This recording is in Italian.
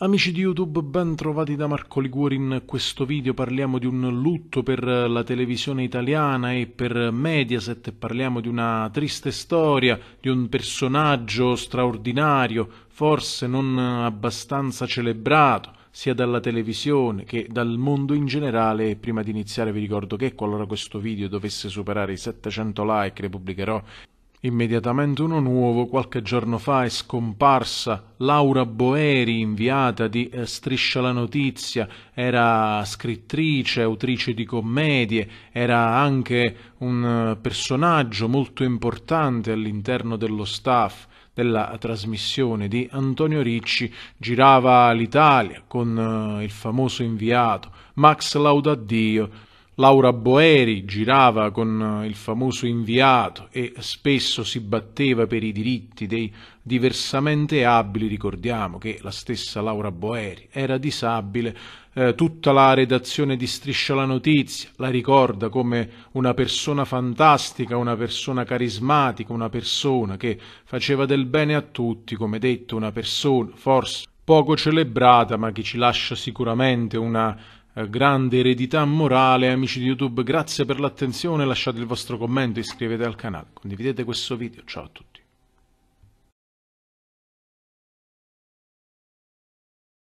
Amici di YouTube, ben trovati da Marco Liguori. In questo video parliamo di un lutto per la televisione italiana e per Mediaset. Parliamo di una triste storia, di un personaggio straordinario, forse non abbastanza celebrato sia dalla televisione che dal mondo in generale. Prima di iniziare vi ricordo che qualora questo video dovesse superare i 700 like, le pubblicherò Immediatamente uno nuovo, qualche giorno fa è scomparsa Laura Boeri, inviata di eh, Striscia la Notizia, era scrittrice, autrice di commedie, era anche un uh, personaggio molto importante all'interno dello staff della trasmissione di Antonio Ricci, girava l'Italia con uh, il famoso inviato Max Laudaddio Laura Boeri girava con il famoso inviato e spesso si batteva per i diritti dei diversamente abili, ricordiamo che la stessa Laura Boeri era disabile, eh, tutta la redazione di Striscia la Notizia la ricorda come una persona fantastica, una persona carismatica, una persona che faceva del bene a tutti, come detto, una persona forse poco celebrata ma che ci lascia sicuramente una eh, grande eredità morale. Amici di YouTube, grazie per l'attenzione, lasciate il vostro commento, iscrivetevi al canale, condividete questo video, ciao a tutti.